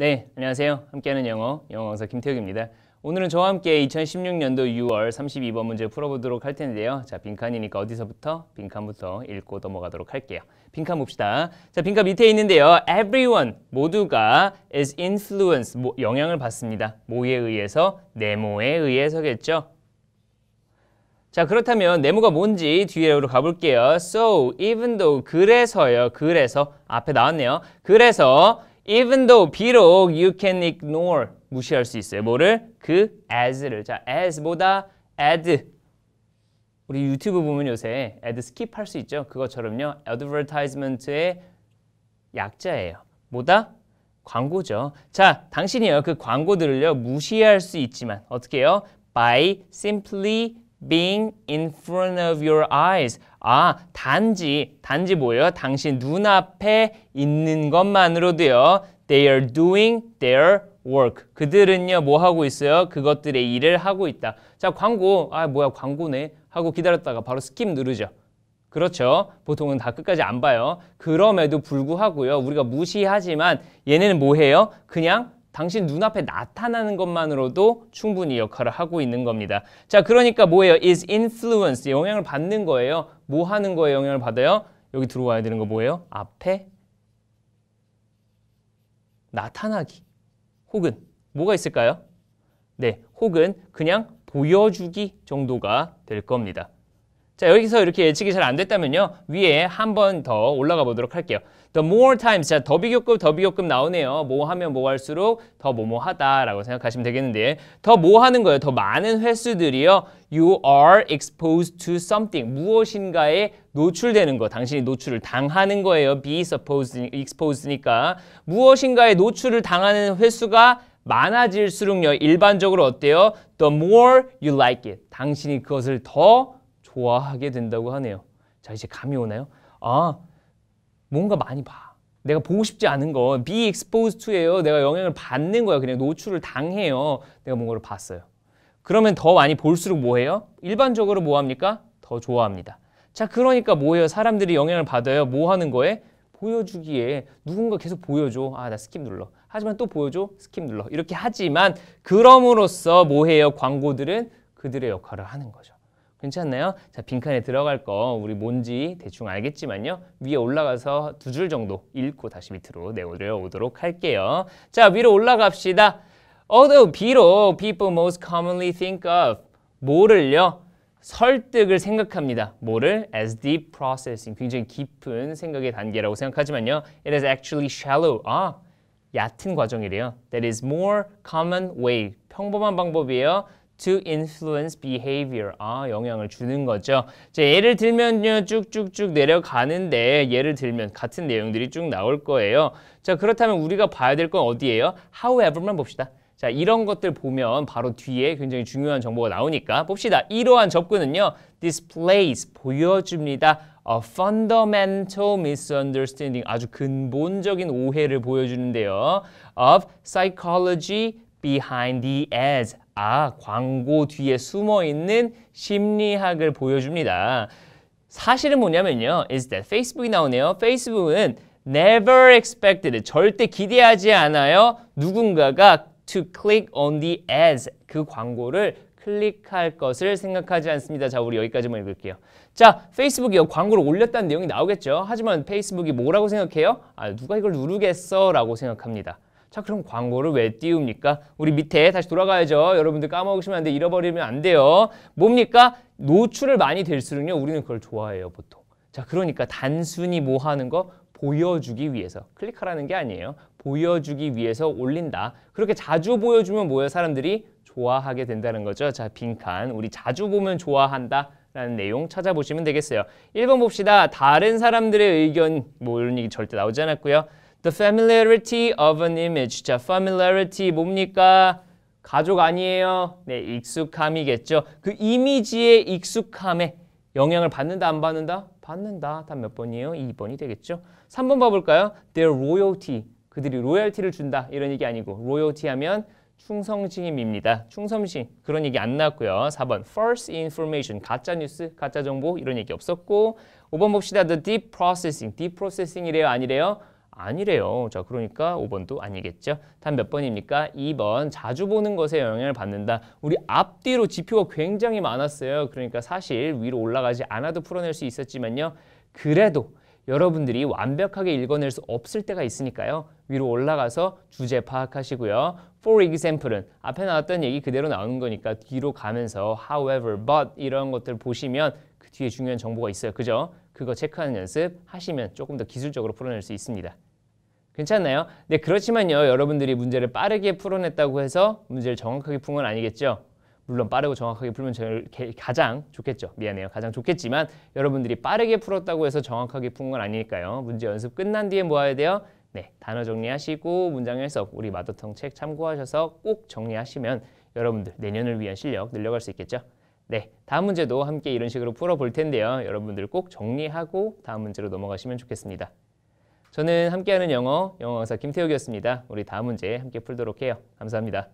네, 안녕하세요. 함께하는 영어, 영어 강사 김태욱입니다. 오늘은 저와 함께 2016년도 6월 32번 문제 풀어보도록 할 텐데요. 자, 빈칸이니까 어디서부터? 빈칸부터 읽고 넘어가도록 할게요. 빈칸 봅시다. 자, 빈칸 밑에 있는데요. Everyone, 모두가 is influenced, 뭐, 영향을 받습니다. 모에 의해서? 네모에 의해서겠죠. 자, 그렇다면 네모가 뭔지 뒤로 가볼게요. So, even though, 그래서요. 그래서, 앞에 나왔네요. 그래서 Even though, 비록 you can ignore, 무시할 수 있어요. 뭐를? 그 as를. 자, as보다 ad. 우리 유튜브 보면 요새 ad 스킵할 수 있죠. 그것처럼요. advertisement의 약자예요. 뭐다? 광고죠. 자, 당신이요. 그 광고들을요. 무시할 수 있지만 어떻게 해요? by simply being in front of your eyes. 아, 단지, 단지 뭐예요? 당신 눈앞에 있는 것만으로도요. They are doing their work. 그들은요, 뭐 하고 있어요? 그것들의 일을 하고 있다. 자, 광고. 아, 뭐야, 광고네. 하고 기다렸다가 바로 스킵 누르죠. 그렇죠. 보통은 다 끝까지 안 봐요. 그럼에도 불구하고요. 우리가 무시하지만 얘네는 뭐 해요? 그냥 당신 눈앞에 나타나는 것만으로도 충분히 역할을 하고 있는 겁니다. 자, 그러니까 뭐예요? is influence, 영향을 받는 거예요. 뭐 하는 거에 영향을 받아요? 여기 들어와야 되는 거 뭐예요? 앞에 나타나기 혹은 뭐가 있을까요? 네, 혹은 그냥 보여주기 정도가 될 겁니다. 자, 여기서 이렇게 예측이 잘 안 됐다면요. 위에 한 번 더 올라가 보도록 할게요. The more times, 자, 더 비교급, 더 비교급 나오네요. 뭐 하면 뭐 할수록 더 뭐뭐하다라고 생각하시면 되겠는데 더 뭐 하는 거예요? 더 많은 횟수들이요. You are exposed to something. 무엇인가에 노출되는 거. 당신이 노출을 당하는 거예요. be supposed, exposed니까. 무엇인가에 노출을 당하는 횟수가 많아질수록요. 일반적으로 어때요? The more you like it. 당신이 그것을 더 좋아하게 된다고 하네요. 자, 이제 감이 오나요? 아, 뭔가 많이 봐. 내가 보고 싶지 않은 거 be exposed to예요. 내가 영향을 받는 거야. 그냥 노출을 당해요. 내가 뭔가를 봤어요. 그러면 더 많이 볼수록 뭐해요? 일반적으로 뭐합니까? 더 좋아합니다. 자 그러니까 뭐예요? 사람들이 영향을 받아요. 뭐 하는 거에? 보여주기에 누군가 계속 보여줘. 아나 스킵 눌러. 하지만 또 보여줘. 스킵 눌러. 이렇게 하지만 그럼으로써 뭐해요? 광고들은 그들의 역할을 하는 거죠. 괜찮나요? 자, 빈칸에 들어갈 거 우리 뭔지 대충 알겠지만요. 위에 올라가서 두 줄 정도 읽고 다시 밑으로 내려오도록 할게요. 자, 위로 올라갑시다. Although 비록 people most commonly think of 뭐를요? 설득을 생각합니다. 뭐를? As deep processing. 굉장히 깊은 생각의 단계라고 생각하지만요. It is actually shallow. 아, 얕은 과정이래요. That is more common way. 평범한 방법이에요. to influence behavior. 아, 영향을 주는 거죠. 자, 예를 들면요. 쭉쭉쭉 내려가는데 예를 들면 같은 내용들이 쭉 나올 거예요. 자, 그렇다면 우리가 봐야 될 건 어디예요? however만 봅시다. 자, 이런 것들 보면 바로 뒤에 굉장히 중요한 정보가 나오니까 봅시다. 이러한 접근은요. displays 보여줍니다. A fundamental misunderstanding 아주 근본적인 오해를 보여주는데요. of psychology behind the ads 아, 광고 뒤에 숨어 있는 심리학을 보여줍니다. 사실은 뭐냐면요. is that 페이스북이 나오네요. 페이스북은 never expected, 절대 기대하지 않아요. 누군가가 to click on the ads, 그 광고를 클릭할 것을 생각하지 않습니다. 자, 우리 여기까지만 읽을게요. 자, 페이스북이 광고를 올렸다는 내용이 나오겠죠. 하지만 페이스북이 뭐라고 생각해요? 아, 누가 이걸 누르겠어? 라고 생각합니다. 자 그럼 광고를 왜 띄웁니까? 우리 밑에 다시 돌아가야죠. 여러분들 까먹으시면 안 돼. 잃어버리면 안 돼요. 뭡니까? 노출을 많이 될수록요. 우리는 그걸 좋아해요. 보통. 자 그러니까 단순히 뭐 하는 거? 보여주기 위해서. 클릭하라는 게 아니에요. 보여주기 위해서 올린다. 그렇게 자주 보여주면 뭐예요? 사람들이 좋아하게 된다는 거죠. 자 빈칸. 우리 자주 보면 좋아한다. 라는 내용 찾아보시면 되겠어요. 1번 봅시다. 다른 사람들의 의견 뭐 이런 얘기 절대 나오지 않았고요. The familiarity of an image. 자, familiarity 뭡니까? 가족 아니에요. 네, 익숙함이겠죠. 그 이미지의 익숙함에 영향을 받는다 안 받는다? 받는다. 답몇 번이에요? 2번이 되겠죠. 3번 봐볼까요? Their royalty. 그들이 로열티를 준다. 이런 얘기 아니고 로열티 하면 충성심입니다. 충성심 그런 얘기 안 나왔고요. 4번 f i r s t information 가짜 뉴스, 가짜 정보 이런 얘기 없었고 5번 봅시다. The deep processing, deep processing이래요, 아니래요? 아니래요. 자, 그러니까 5번도 아니겠죠. 단 몇 번입니까? 2번. 자주 보는 것에 영향을 받는다. 우리 앞뒤로 지표가 굉장히 많았어요. 그러니까 사실 위로 올라가지 않아도 풀어낼 수 있었지만요. 그래도 여러분들이 완벽하게 읽어낼 수 없을 때가 있으니까요. 위로 올라가서 주제 파악하시고요. For example은 앞에 나왔던 얘기 그대로 나오는 거니까 뒤로 가면서 however, but 이런 것들 보시면 그 뒤에 중요한 정보가 있어요. 그죠? 그거 체크하는 연습 하시면 조금 더 기술적으로 풀어낼 수 있습니다. 괜찮나요? 네, 그렇지만요. 여러분들이 문제를 빠르게 풀어냈다고 해서 문제를 정확하게 푼 건 아니겠죠? 물론 빠르고 정확하게 풀면 제일 가장 좋겠죠. 미안해요. 가장 좋겠지만 여러분들이 빠르게 풀었다고 해서 정확하게 푼 건 아니니까요. 문제 연습 끝난 뒤에 모아야 뭐 돼요? 네, 단어 정리하시고 문장 해석, 우리 마더텅 책 참고하셔서 꼭 정리하시면 여러분들 내년을 위한 실력 늘려갈 수 있겠죠. 네, 다음 문제도 함께 이런 식으로 풀어볼 텐데요. 여러분들 꼭 정리하고 다음 문제로 넘어가시면 좋겠습니다. 저는 함께하는 영어, 영어 강사 김태욱이었습니다. 우리 다음 문제 함께 풀도록 해요. 감사합니다.